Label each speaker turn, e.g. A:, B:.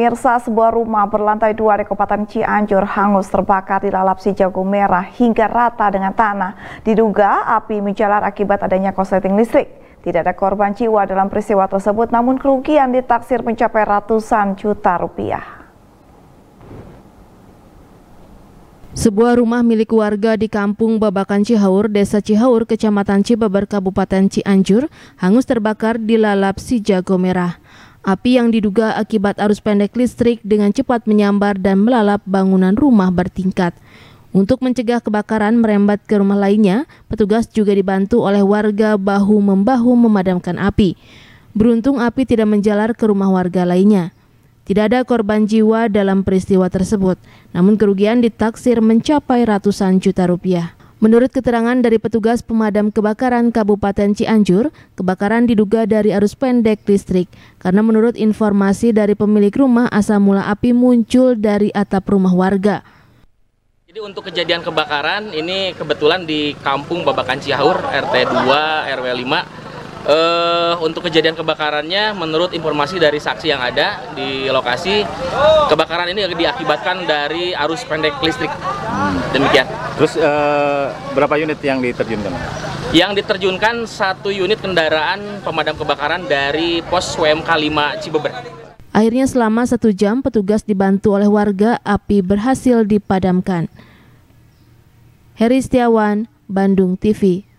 A: Pemirsa, sebuah rumah berlantai dua di Kabupaten Cianjur hangus terbakar dilalap si jago merah hingga rata dengan tanah. Diduga api menjalar akibat adanya korsleting listrik. Tidak ada korban jiwa dalam peristiwa tersebut, namun kerugian ditaksir mencapai ratusan juta rupiah.
B: Sebuah rumah milik warga di kampung Babakan Cihaur, Desa Cihaur, Kecamatan Cibabar, Kabupaten Cianjur, hangus terbakar di lalap si jago merah. Api yang diduga akibat arus pendek listrik dengan cepat menyambar dan melalap bangunan rumah bertingkat. Untuk mencegah kebakaran merembat ke rumah lainnya, petugas juga dibantu oleh warga bahu-membahu memadamkan api. Beruntung api tidak menjalar ke rumah warga lainnya. Tidak ada korban jiwa dalam peristiwa tersebut, namun kerugian ditaksir mencapai ratusan juta rupiah. Menurut keterangan dari petugas pemadam kebakaran Kabupaten Cianjur, kebakaran diduga dari arus pendek listrik karena menurut informasi dari pemilik rumah asal mula api muncul dari atap rumah warga.
C: Jadi untuk kejadian kebakaran ini kebetulan di kampung Babakan Cihaur RT 2 RW 5 uh, untuk kejadian kebakarannya menurut informasi dari saksi yang ada di lokasi kebakaran ini diakibatkan dari arus pendek listrik demikian terus uh, berapa unit yang diterjunkan yang diterjunkan satu unit kendaraan pemadam kebakaran dari pos WMK 5 Cibeber
B: akhirnya selama satu jam petugas dibantu oleh warga api berhasil dipadamkan Heri Setiawan Bandung TV